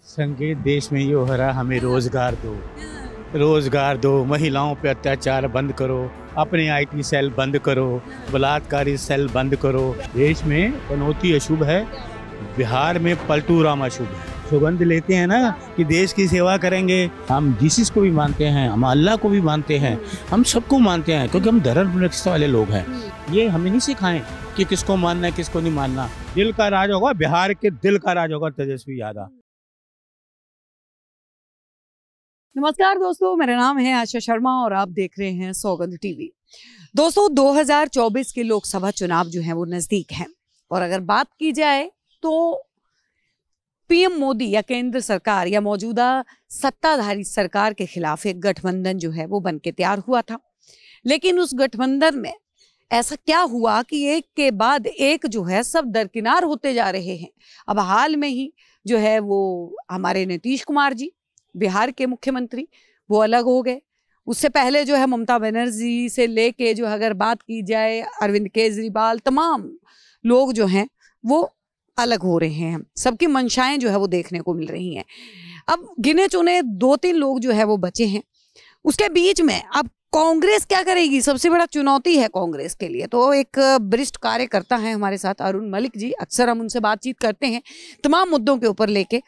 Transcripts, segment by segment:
संकेत देश में ये हो रहा हमें रोजगार दो रोजगार दो महिलाओं पर अत्याचार बंद करो अपने आईटी सेल बंद करो बलात्कारी सेल बंद करो देश में पनौती अशुभ है बिहार में पलटू राम अशुभ है सुगंध लेते हैं ना कि देश की सेवा करेंगे हम जीसस को भी मानते हैं हम अल्लाह को भी मानते हैं हम सबको मानते हैं क्योंकि हम धर्म रक्षा वाले लोग हैं ये हमें नहीं सिखाएं कि किसको मानना है किसको नहीं मानना दिल का राज होगा बिहार के दिल का राज होगा तेजस्वी यादव नमस्कार दोस्तों मेरा नाम है आशा शर्मा और आप देख रहे हैं सौगंध टीवी दोस्तों 2024 के लोकसभा चुनाव जो हैं वो नज़दीक हैं और अगर बात की जाए तो पीएम मोदी या केंद्र सरकार या मौजूदा सत्ताधारी सरकार के खिलाफ एक गठबंधन जो है वो बन के तैयार हुआ था लेकिन उस गठबंधन में ऐसा क्या हुआ कि एक के बाद एक जो है सब दरकिनार होते जा रहे हैं अब हाल में ही जो है वो हमारे नीतीश कुमार जी बिहार के मुख्यमंत्री वो अलग हो गए उससे पहले जो है ममता बनर्जी से लेके जो अगर बात की जाए अरविंद केजरीवाल तमाम लोग जो हैं वो अलग हो रहे हैं सबकी मंशाएं जो है वो देखने को मिल रही हैं अब गिने चुने दो तीन लोग जो है वो बचे हैं उसके बीच में अब कांग्रेस क्या करेगी सबसे बड़ा चुनौती है कांग्रेस के लिए तो एक वरिष्ठ कार्यकर्ता है हमारे साथ अरुण मलिक जी अक्सर हम उनसे बातचीत करते हैं तमाम मुद्दों के ऊपर लेके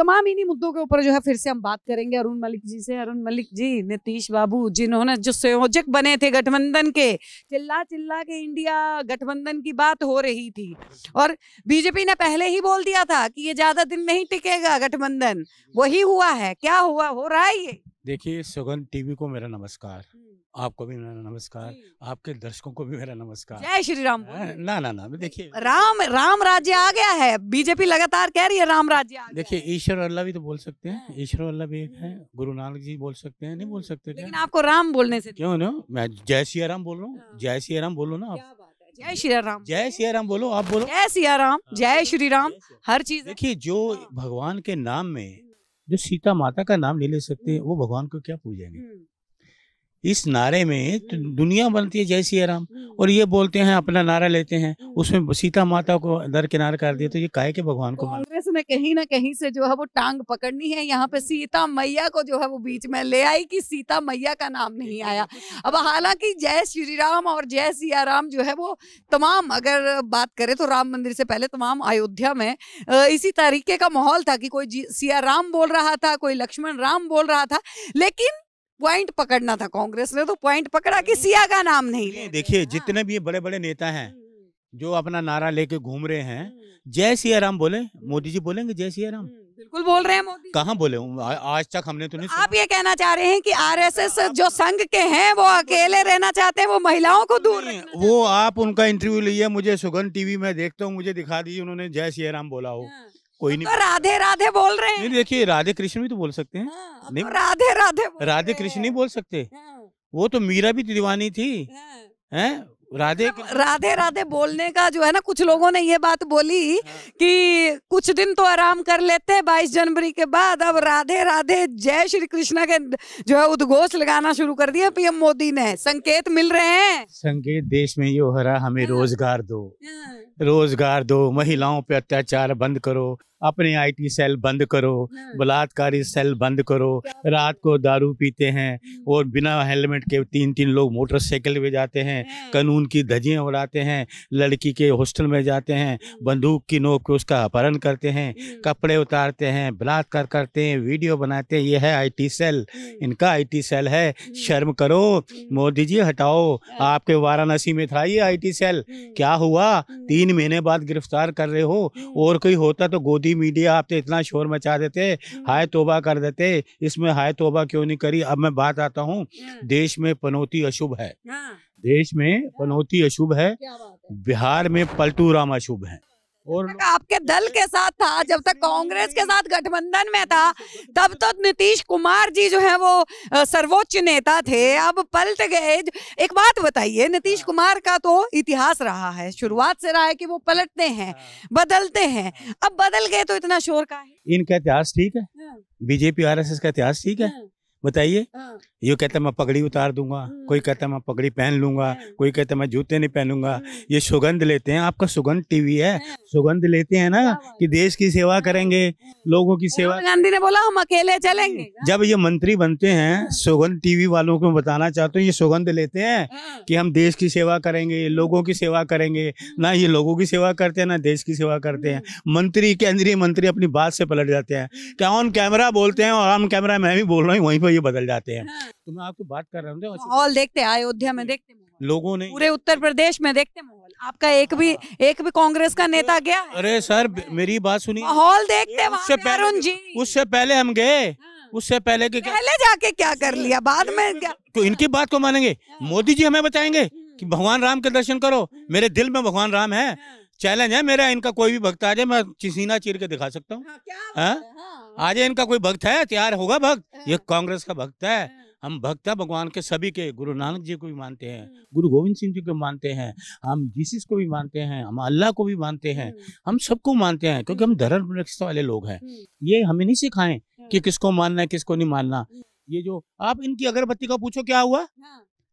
तमाम इन्हीं मुद्दों के ऊपर जो है फिर से हम बात करेंगे अरुण मलिक जी से अरुण मलिक जी नीतीश बाबू जिन्होंने जो संयोजक बने थे गठबंधन के चिल्ला चिल्ला के इंडिया गठबंधन की बात हो रही थी और बीजेपी ने पहले ही बोल दिया था कि ये ज्यादा दिन नहीं टिकेगा गठबंधन वही हुआ है क्या हुआ हो रहा है ये देखिए सुगंध टीवी को मेरा नमस्कार हम्म। आपको भी मेरा नमस्कार आपके दर्शकों को भी मेरा नमस्कार जय श्री राम ना ना ना देखिए राम राम राज्य आ गया है बीजेपी लगातार कह रही है राम राज्य देखिए ईश्वर अल्लाह भी तो बोल सकते हैं हाँ। ईश्वर अल्लाह भी एक है हम्म। गुरु नानक जी बोल सकते हैं नहीं बोल सकते लेकिन आपको राम बोलने से क्यों ना मैं जय श्री राम बोल रहा हूँ हाँ। जय श्री राम बोलो ना आप जय श्री राम जय श्री राम बोलो आप बोलो जय हाँ, श्री राम जय श्री राम हर चीज देखिए जो भगवान के नाम में हम्म। जो सीता माता का नाम नहीं ले सकते हम्म। वो भगवान को क्या पूजेंगे इस नारे में तो दुनिया बनती है जय सिया राम हम्म। और ये बोलते हैं अपना नारा लेते हैं हम्म। उसमें सीता माता को दरकिनार कर दिया तो ये काय के भगवान को कांग्रेस ने कहीं ना कहीं से जो है वो टांग पकड़नी है यहाँ पे सीता मैया को जो है वो बीच में ले आई कि सीता मैया का नाम नहीं आया अब हालांकि जय श्री राम और जय सिया राम जो है वो तमाम अगर बात करें तो राम मंदिर से पहले तमाम अयोध्या में इसी तरीके का माहौल था कि कोई सिया राम बोल रहा था कोई लक्ष्मण राम बोल रहा था लेकिन पॉइंट पकड़ना था कांग्रेस ने तो पॉइंट पकड़ा कि सिया का नाम नहीं देखिए हाँ। जितने भी बड़े बड़े नेता हैं हम्म। जो अपना नारा लेके घूम रहे हैं हम्म। जय सिया राम बोले हम्म। मोदी जी बोलेंगे जय सिया राम बिल्कुल बोल रहे हैं मोदी कहाँ बोले आज तक हमने तो नहीं तो आप ये कहना चाह रहे हैं कि आरएसएस जो संघ के हैं वो अकेले रहना चाहते हैं वो महिलाओं को दूर वो आप उनका इंटरव्यू लिए मुझे सुगन टीवी में देखता हूँ मुझे दिखा दीजिए उन्होंने जय सिया राम बोला हो हाँ। कोई नहीं तो राधे राधे बोल रहे हैं देखिए राधे कृष्ण भी तो बोल सकते हैं हाँ, नहीं तो राधे राधे राधे कृष्ण नहीं बोल सकते हाँ, वो तो मीरा भी दीवानी थी हाँ। हैं राधे मतलब राधे राधे बोलने का जो है ना कुछ लोगों ने ये बात बोली हाँ। कि कुछ दिन तो आराम कर लेते हैं बाईस जनवरी के बाद अब राधे राधे जय श्री कृष्णा के जो है उद्घोष लगाना शुरू कर दिया पीएम मोदी ने संकेत मिल रहे हैं संकेत देश में ये हो रहा हमें हाँ। रोजगार दो रोजगार दो महिलाओं पे अत्याचार बंद करो अपने आईटी सेल बंद करो हाँ। बलात्कारी सेल बंद करो रात को दारू पीते हैं हम्म। और बिना हेलमेट के तीन तीन लोग मोटरसाइकिल पे जाते हैं हाँ। कानून की धजियाँ उड़ाते हैं लड़की के हॉस्टल में जाते हैं हम्म। बंदूक की नोक पे उसका अपहरण करते हैं हम्म। कपड़े उतारते हैं बलात्कार करते हैं वीडियो बनाते हैं ये है आई सेल इनका आई सेल है शर्म करो मोदी जी हटाओ हाँ। आपके वाराणसी में था ये आई सेल क्या हुआ तीन तीन महीने बाद गिरफ्तार कर रहे हो हम्म। और कोई होता तो गोदी मीडिया आप तो इतना शोर मचा देते हम्म। हाय तोबा कर देते इसमें हाय तोबा क्यों नहीं करी अब मैं बात आता हूँ हम्म। देश में पनौती अशुभ है हाँ। देश में पनौती अशुभ है बिहार में पलटू राम अशुभ है और तक आपके दल के साथ था जब तक कांग्रेस के साथ गठबंधन में था तब तो नीतीश कुमार जी जो है वो सर्वोच्च नेता थे अब पलट गए एक बात बताइए नीतीश हाँ। कुमार का तो इतिहास रहा है शुरुआत से रहा है कि वो पलटते हैं हाँ। बदलते हैं हाँ। अब बदल गए तो इतना शोर का है इनका इतिहास ठीक है बीजेपी आरएसएस का इतिहास ठीक है बताइए हाँ। ये कहता मैं पगड़ी उतार दूंगा हम्म। कोई कहता मैं पगड़ी पहन लूंगा हाँ। कोई कहता मैं जूते नहीं पहनूंगा हम्म। ये सुगंध लेते हैं आपका सुगंध टीवी है हाँ। सुगंध लेते हैं ना कि देश की सेवा करेंगे हम्म। लोगों की सेवा गांधी ने बोला हम अकेले चलेंगे जब ये मंत्री बनते हैं सुगंध टीवी वालों को बताना चाहते हैं ये सुगंध लेते हैं कि हम देश की सेवा करेंगे लोगों की सेवा करेंगे ना ये लोगों की सेवा करते हैं ना देश की सेवा करते हैं मंत्री केंद्रीय मंत्री अपनी बात से पलट जाते हैं क्या ऑन कैमरा बोलते हैं और ऑन कैमरा मैं भी बोल रहा हूँ वहीं पर में ये बदल जाते हैं हाँ। तो मैं आपको बात कर रहा हूँ माहौल देखते अयोध्या में देखते लोगों ने पूरे उत्तर प्रदेश में देखते माहौल आपका एक भी हाँ। एक भी कांग्रेस का नेता गया अरे सर हाँ। मेरी बात सुनिए माहौल देखते उससे पहले जी उससे पहले हम गए हाँ। उससे पहले के पहले जाके क्या कर लिया बाद में क्या तो इनकी बात को मानेंगे मोदी जी हमें बताएंगे हम्म। कि भगवान राम के दर्शन करो हम्म। मेरे दिल में भगवान राम है चैलेंज है मेरा इनका कोई भी भक्त आ जाए मैं सीना चीर के दिखा सकता हूँ हाँ, आज इनका कोई भक्त है तैयार होगा भक्त हाँ। ये कांग्रेस का भक्त है हाँ। हम भक्त भगवान के सभी के गुरु नानक जी को भी मानते हैं हाँ। गुरु गोविंद सिंह जी को मानते हैं हम जीसस को भी मानते हैं हम अल्लाह को भी मानते हैं हम सबको मानते हैं क्योंकि हम धर्म प्रतिष्ठा वाले लोग हैं ये हमें नहीं सिखाएं कि किसको मानना है किसको नहीं मानना ये जो आप इनकी अगरबत्ती का पूछो क्या हुआ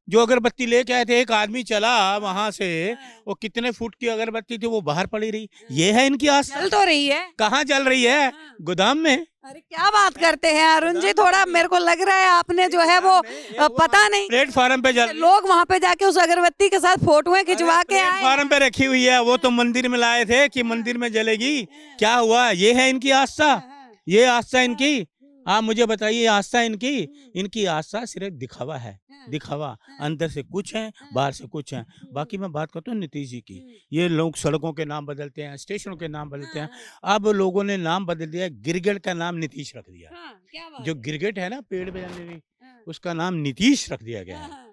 जो अगरबत्ती लेके आए थे एक आदमी चला वहां से हाँ। वो कितने फुट की अगरबत्ती थी वो बाहर पड़ी रही ये है इनकी आस चल तो रही है कहाँ जल रही है हाँ। गोदाम में अरे क्या बात करते हैं अरुण जी थोड़ा मेरे को लग रहा है आपने जो है वो पता नहीं प्लेटफॉर्म पे जा अच्छा, लोग वहाँ पे जाके उस अगरबत्ती के साथ फोटोएं खिंचवा के प्लेटफॉर्म पे रखी हुई है वो तो हाँ। मंदिर में लाए थे कि मंदिर में जलेगी क्या हुआ ये है इनकी आस्था ये आस्था इनकी आप मुझे बताइए आस्था इनकी इनकी आस्था सिर्फ दिखावा है दिखावा अंदर से कुछ है बाहर से कुछ है बाकी हम्म। मैं बात करता हूँ नीतीश जी की हम्म। ये लोग सड़कों के नाम बदलते हैं स्टेशनों के नाम बदलते हैं हाँ। अब लोगों ने नाम बदल दिया गिरगेट का नाम नीतीश रख दिया हाँ, जो गिरगेट है ना पेड़ बजाने हाँ। उसका नाम नीतीश रख दिया गया है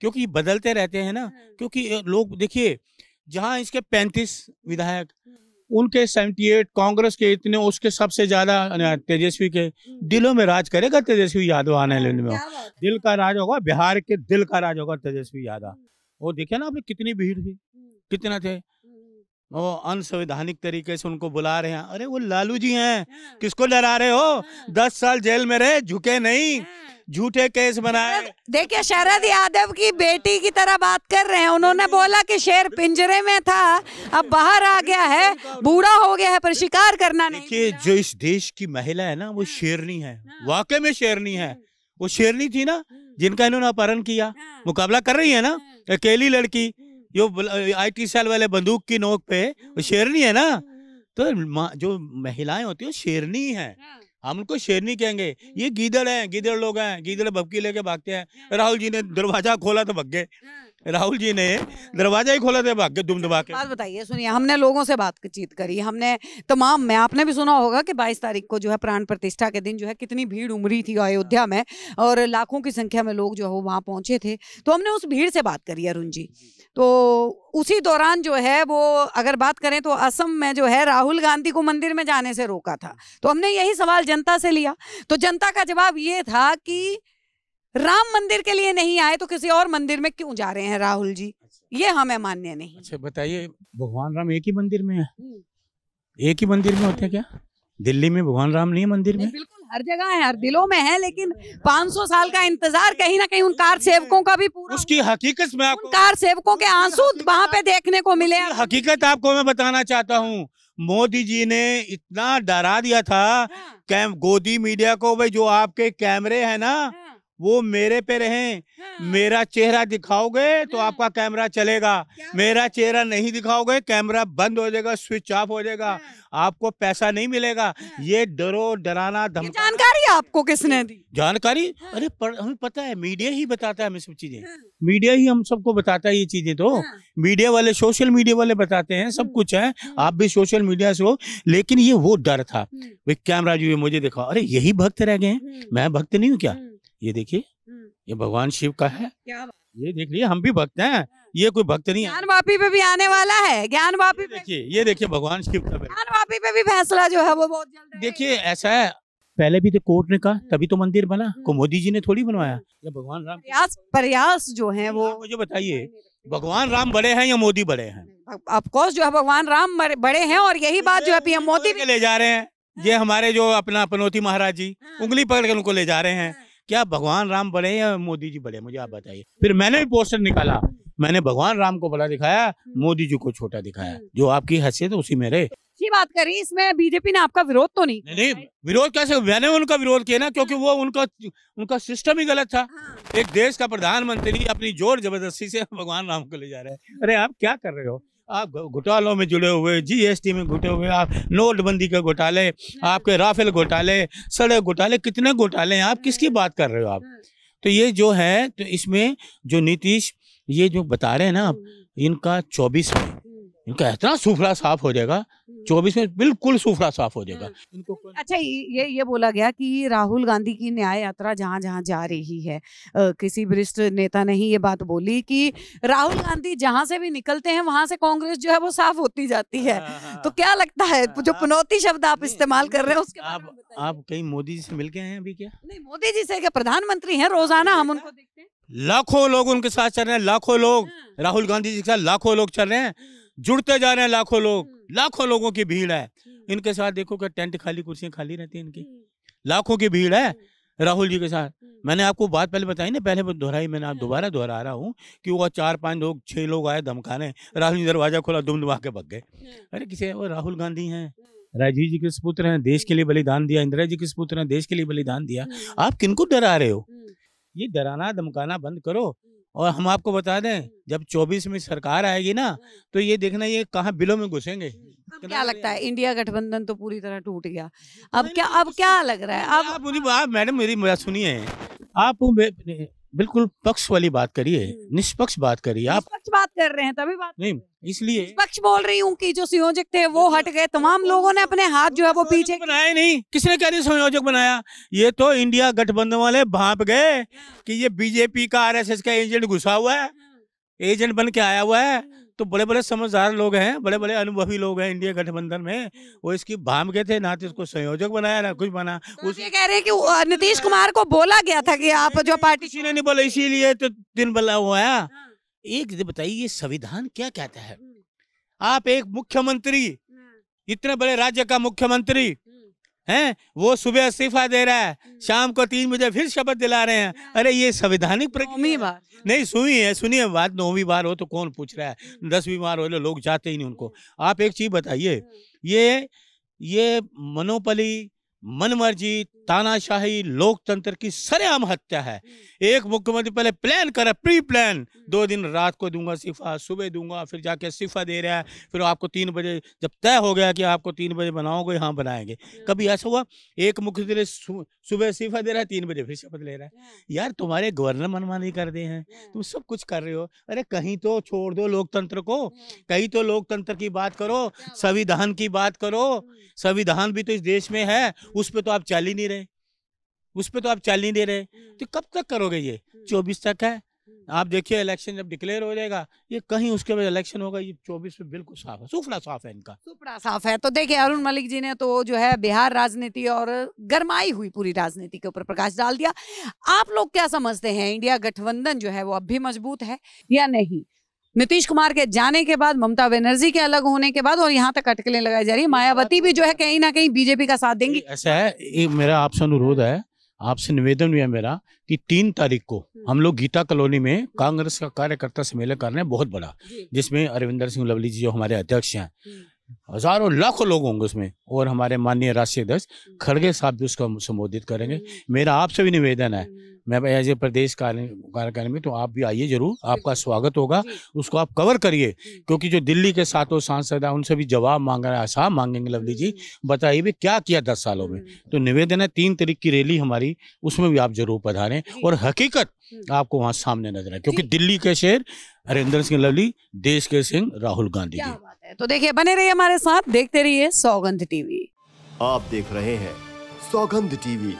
क्योंकि बदलते रहते हैं ना क्योंकि लोग देखिए जहाँ इसके पैंतीस विधायक हम्म। उनके 78 कांग्रेस के इतने उसके सबसे ज्यादा तेजस्वी के हम्म। दिलों में राज करेगा तेजस्वी यादव आने लेने में दिल का राज होगा बिहार के दिल का राज होगा तेजस्वी यादव हम्म। वो देखे ना आपने कितनी भीड़ थी हम्म। कितना थे वो अनसंवैधानिक तरीके से उनको बुला रहे हैं अरे वो लालू जी हैं हाँ। किसको डरा रहे हो हाँ। दस साल जेल में रहे झुके नहीं हाँ। झूठे केस बनाए मतलब देखिए शरद यादव की बेटी की तरह बात कर रहे हैं उन्होंने बोला कि शेर पिंजरे में था अब बाहर आ गया है बूढ़ा हो गया है पर शिकार करना नहीं देखिए जो इस देश की महिला है ना वो शेरनी है वाकई में शेरनी है वो शेरनी थी ना जिनका इन्होंने अपहरण किया मुकाबला कर रही है ना अकेली लड़की आई आईटी सेल वाले बंदूक की नोक पे वो हम्म। शेरनी है ना हम्म। तो जो महिलाएं होती है वो शेरनी है हाँ। हम उनको शेरनी कहेंगे हम्म। ये गीदड़ है गीदड़ लोग हैं गीदड़ बबकी लेके भागते हैं हाँ। राहुल जी ने दरवाजा खोला तो भग गए हाँ। राहुल जी ने दरवाजा ही खोला थे के दुम दबा के बात बताइए सुनिए हमने लोगों से बातचीत करी हमने तमाम मैं आपने भी सुना होगा कि 22 तारीख को जो है प्राण प्रतिष्ठा के दिन जो है कितनी भीड़ उमड़ी थी अयोध्या में और लाखों की संख्या में लोग जो है वहाँ पहुंचे थे तो हमने उस भीड़ से बात करी अरुण जी तो उसी दौरान जो है वो अगर बात करें तो असम में जो है राहुल गांधी को मंदिर में जाने से रोका था तो हमने यही सवाल जनता से लिया तो जनता का जवाब ये था कि राम मंदिर के लिए नहीं आए तो किसी और मंदिर में क्यों जा रहे हैं राहुल जी अच्छा। ये हमें मान्य नहीं अच्छा बताइए भगवान राम एक ही मंदिर में है एक ही मंदिर में होते हैं क्या दिल्ली में भगवान राम नहीं मंदिर में बिल्कुल हर जगह है हर दिलों में है लेकिन 500 साल का इंतजार कहीं ना कहीं उन कार सेवकों का भी पूरा उसकी हकीकत में आपको कार सेवकों के आंसू वहाँ पे देखने को मिले हकीकत आपको मैं बताना चाहता हूँ मोदी जी ने इतना डरा दिया था हाँ। कैम गोदी मीडिया को भाई जो आपके कैमरे है ना हाँ। वो मेरे पे रहे हाँ। मेरा चेहरा दिखाओगे तो हाँ। आपका कैमरा चलेगा मेरा चेहरा नहीं दिखाओगे कैमरा बंद हो जाएगा स्विच ऑफ हो जाएगा हाँ। आपको पैसा नहीं मिलेगा हाँ। ये डरो डराना धमका जानकारी आपको किसने दी जानकारी हाँ। अरे पर, हमें पता है मीडिया ही बताता है हमें सब चीजें हाँ। मीडिया ही हम सबको बताता है ये चीजें तो हाँ। मीडिया वाले सोशल मीडिया वाले बताते हैं सब हाँ। कुछ है हाँ। आप भी सोशल मीडिया से हो लेकिन ये वो डर था कैमरा जी मुझे दिखाओ अरे यही भक्त रह गए मैं भक्त नहीं हूँ क्या ये देखिए ये भगवान शिव का है ये देख लिए हम भी भक्त हैं हाँ। ये कोई भक्त नहीं ज्ञान वापी पे भी आने वाला है ज्ञान वापी देखिए ये देखिए भगवान शिव का ज्ञान वापी पे भी फैसला जो है वो बहुत जल्द देखिए ऐसा है पहले भी तो कोर्ट ने कहा तभी तो मंदिर बना को मोदी जी ने थोड़ी बनवाया या भगवान राम प्रयास प्रयास जो है वो मुझे बताइए भगवान राम बड़े हैं या मोदी बड़े हैं अफकोर्स जो है भगवान राम बड़े हैं और यही बात जो है पीएम मोदी ले जा रहे हैं हाँ। ये हमारे जो अपना पनौती महाराज जी हाँ। उंगली पकड़ कर उनको ले जा रहे हैं क्या भगवान राम बड़े या मोदी जी बड़े मुझे आप बताइए फिर मैंने भी पोस्टर निकाला मैंने भगवान राम को बड़ा दिखाया मोदी जी को छोटा दिखाया जो आपकी हैसियत उसी में रहे बात करी इसमें बीजेपी ने आपका विरोध तो नहीं नहीं, विरोध कैसे मैंने उनका विरोध किया ना क्योंकि वो उनका उनका सिस्टम ही गलत था हाँ। एक देश का प्रधानमंत्री अपनी जोर जबरदस्ती से भगवान राम को ले जा रहे हैं अरे आप क्या कर रहे हो आप घोटालों में जुड़े हुए जीएसटी में घुटे हुए आप नोटबंदी के घोटाले हाँ। आपके राफेल घोटाले सड़क घोटाले कितने घोटाले हैं आप हाँ। किसकी बात कर रहे हो आप हाँ। तो ये जो है तो इसमें जो नीतीश ये जो बता रहे हैं ना आप हम्म। इनका चौबीस में इनका इतना सूफरा साफ हो जाएगा हम्म। चौबीस में बिल्कुल सूफरा साफ हो जाएगा हम्म। इनको अच्छा ये ये बोला गया कि राहुल गांधी की न्याय यात्रा जहाँ जहाँ जा रही है आ, किसी वरिष्ठ नेता ने ही ये बात बोली कि राहुल गांधी जहाँ से भी निकलते हैं वहां से कांग्रेस जो है वो साफ होती जाती है हाँ, हाँ। तो क्या लगता है हाँ, जो पुनौती शब्द आप इस्तेमाल कर रहे हैं उसके आप आप कहीं मोदी जी से मिल गए हैं अभी क्या नहीं मोदी जी से क्या प्रधानमंत्री है रोजाना हम उनको देखते हैं लाखों लोग उनके साथ चल रहे हैं लाखों लोग राहुल गांधी जी के साथ लाखों लोग चल रहे हैं हम्म। जुड़ते जा रहे हैं लाखों लोग हम्म। लाखों लोगों की भीड़ है इनके साथ देखो क्या टेंट खाली कुर्सियां खाली रहती है इनकी लाखों की भीड़ है राहुल जी के साथ मैंने आपको बात पहले बताई ना पहले दोहराई मैंने आप हाँ। दोबारा दोहरा रहा हूँ कि वो चार पांच लोग छह लोग आए धमकाने राहुल जी दरवाजा खोला दुम दुमा के भग गए हाँ। अरे किसे वो राहुल गांधी हैं हाँ। राजीव जी के सुपुत्र हैं देश के लिए बलिदान दिया इंदिरा जी के सुपुत्र हैं देश के लिए बलिदान दिया आप किनको डरा रहे हो ये डराना धमकाना बंद करो और हम आपको बता दें जब 24 में सरकार आएगी ना तो ये देखना ये कहाँ बिलों में घुसेंगे क्या लगता है इंडिया गठबंधन तो पूरी तरह टूट गया अब क्या अब क्या लग रहा है अब आप, मैडम मेरी सुनिए आप बिल्कुल पक्ष वाली बात करिए हम्म। निष्पक्ष बात करिए आप पक्ष बात कर रहे हैं तभी बात नहीं इसलिए पक्ष बोल रही हूँ कि जो संयोजक थे वो हट गए तमाम लोगों ने अपने हाथ जो है वो पीछे बनाए नहीं किसने कह रही संयोजक बनाया ये तो इंडिया गठबंधन वाले भाप गए हाँ। कि ये बीजेपी का आरएसएस का एजेंट घुसा हुआ है हाँ। एजेंट बन के आया हुआ है हाँ। तो बड़े बड़े समझदार लोग हैं बड़े बड़े अनुभवी लोग हैं इंडिया गठबंधन में वो हम्म। इसकी भाम के थे ना तो इसको संयोजक बनाया ना कुछ बना तो उस... ये कह रहे हैं कि नीतीश कुमार को बोला गया था कि आप जो पार्टी किसी ने नहीं बोला इसीलिए तो दिन बला हुआ हाँ। एक बताइए ये संविधान क्या कहता है हम्म। आप एक मुख्यमंत्री हाँ। इतने बड़े राज्य का मुख्यमंत्री हैं वो सुबह इस्तीफा दे रहा है हम्म। शाम को तीन बजे फिर शपथ दिला रहे हैं अरे ये संवैधानिक प्रक्रिया नहीं सुनी है सुनिए बात नौवीं बार हो तो कौन पूछ रहा है हम्म। दसवीं बार हो तो लोग जाते ही नहीं उनको आप एक चीज बताइए हम्म। ये ये मनोपली मनमर्जी तानाशाही लोकतंत्र की सरेआम हत्या है एक मुख्यमंत्री पहले प्लान करे प्री प्लान दो दिन रात को दूंगा सिफा सुबह दूंगा फिर जाके सिफा दे रहा है फिर आपको तीन बजे जब तय हो गया कि आपको तीन बजे बनाओगे यहाँ बनाएंगे कभी ऐसा हुआ एक मुख्यमंत्री सुबह सिफा दे रहा है तीन बजे फिर शपथ ले रहा है यार तुम्हारे गवर्नर मनमानी कर दे हैं तुम सब कुछ कर रहे हो अरे कहीं तो छोड़ दो लोकतंत्र को कहीं तो लोकतंत्र की बात करो संविधान की बात करो संविधान भी तो इस देश में है उस पर तो आप चाल ही नहीं रहे उस पर तो आप चाल ही नहीं रहे हम्म। तो कब तक करोगे ये हम्म। चौबीस तक है हम्म। आप देखिए इलेक्शन जब डिक्लेयर हो जाएगा ये कहीं उसके बाद इलेक्शन होगा ये चौबीस में बिल्कुल साफ है सुफड़ा साफ है इनका सुफड़ा साफ है तो देखिए अरुण मलिक जी ने तो जो है बिहार राजनीति और गरमाई हुई पूरी राजनीति के ऊपर प्रकाश डाल दिया आप लोग क्या समझते हैं इंडिया गठबंधन जो है वो अब भी मजबूत है या नहीं नीतीश कुमार के जाने के बाद ममता बनर्जी के अलग होने के बाद और यहाँ तक अटकलें लगाई जा रही तो है मायावती भी जो है कहीं ना कहीं बीजेपी का साथ देंगी ऐसा है मेरा आपसे अनुरोध है आपसे निवेदन भी है मेरा कि तीन तारीख को हम्म। हम लोग गीता कॉलोनी में कांग्रेस का कार्यकर्ता सम्मेलन कर रहे हैं बहुत बड़ा जिसमें अरविंदर सिंह लवली जी जो हमारे अध्यक्ष हैं हम्म। हजारों लाखों लोग होंगे उसमें और हमारे माननीय राष्ट्रीय अध्यक्ष हम्म। खड़गे साहब भी उसको संबोधित करेंगे हम्म। मेरा आपसे भी निवेदन है हम्म। मैं एज ए प्रदेश कार्यकारिणी में तो आप भी आइए जरूर आपका स्वागत होगा उसको आप कवर करिए क्योंकि जो दिल्ली के सातों सांसद हैं उनसे भी जवाब मांग रहे हैं आशा मांगेंगे लवली जी बताइए भी क्या किया दस सालों में तो निवेदन है तीन तारीख की रैली हमारी उसमें भी आप जरूर पधारें और हकीकत आपको वहाँ सामने नजर आए क्योंकि दिल्ली के शेर हरिंदर सिंह लवली देश के सिंह राहुल गांधी जी है तो देखिए बने रहिए हमारे साथ देखते रहिए सौगंध टीवी आप देख रहे हैं सौगंध टीवी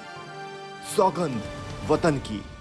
सौगंध वतन की